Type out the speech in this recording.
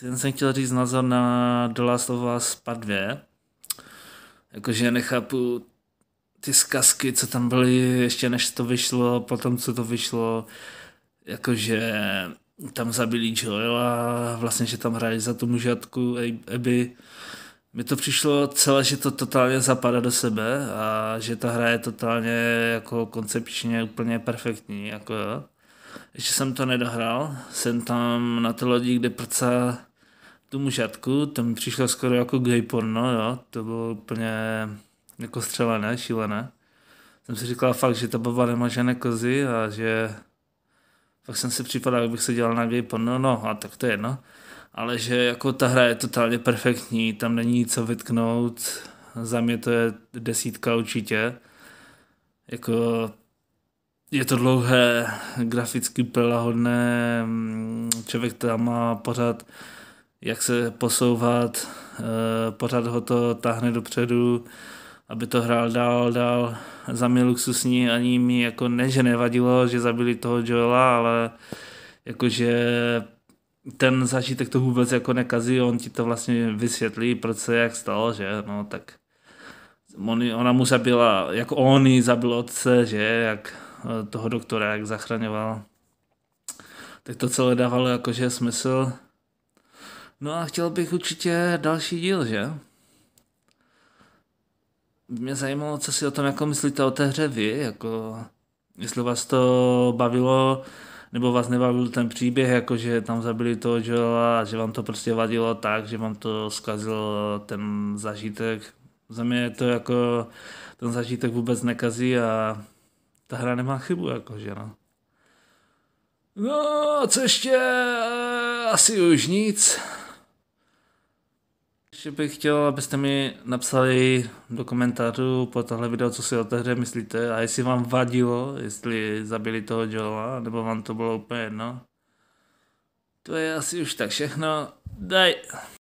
Ten jsem chtěl říct názor na The Last of Us Part 2. Jakože nechápu ty zkazky, co tam byly ještě než to vyšlo, potom co to vyšlo, jakože tam zabili Joela, vlastně, že tam hráli za tu mužatku Abby. mi to přišlo celé, že to totálně zapadá do sebe a že ta hra je totálně jako koncepčně úplně perfektní, jako jo že jsem to nedohrál. Jsem tam na té lodi, kde prca tu mužatku, tam přišlo skoro jako gay porno, jo. To bylo úplně jako střelené, šílené. Jsem si říkal fakt, že ta baba nemá žádné kozy a že fakt jsem si připadal, jak bych se dělal na gay porno, no a tak to je jedno. Ale že jako ta hra je totálně perfektní, tam není co vytknout, za mě to je desítka určitě. Jako je to dlouhé, graficky prelahodné, mm, člověk tam má pořád jak se posouvat, eh, pořád ho to táhne dopředu, aby to hrál dál, dál. Za mě luxusní ani mi jako ne, že nevadilo, že zabili toho Joela, ale jakože ten zážitek to vůbec jako nekazí, on ti to vlastně vysvětlí, proč se jak stalo, že no tak ona mu zabila, jako on ji zabil otce, že jak Eh, toho doktora, jak zachraňoval. Tak to celé dávalo jakože smysl. No a chtěl bych určitě další díl, že? Mě zajímalo, co si o tom jako myslíte o té hře vy, jako jestli vás to bavilo, nebo vás nebavil ten příběh, jako že tam zabili toho Joela a že vám to prostě vadilo tak, že vám to zkazil ten zažitek. Za mě je to jako, ten zažitek vůbec nekazí a ta hra nemá chybu, jakože no. No, co ještě? Eh, asi už nic. Ještě bych chtěl, abyste mi napsali do komentářů po tohle video, co si o té hře myslíte a jestli vám vadilo, jestli zabili toho Joela, nebo vám to bylo úplně jedno. To je asi už tak všechno. Daj!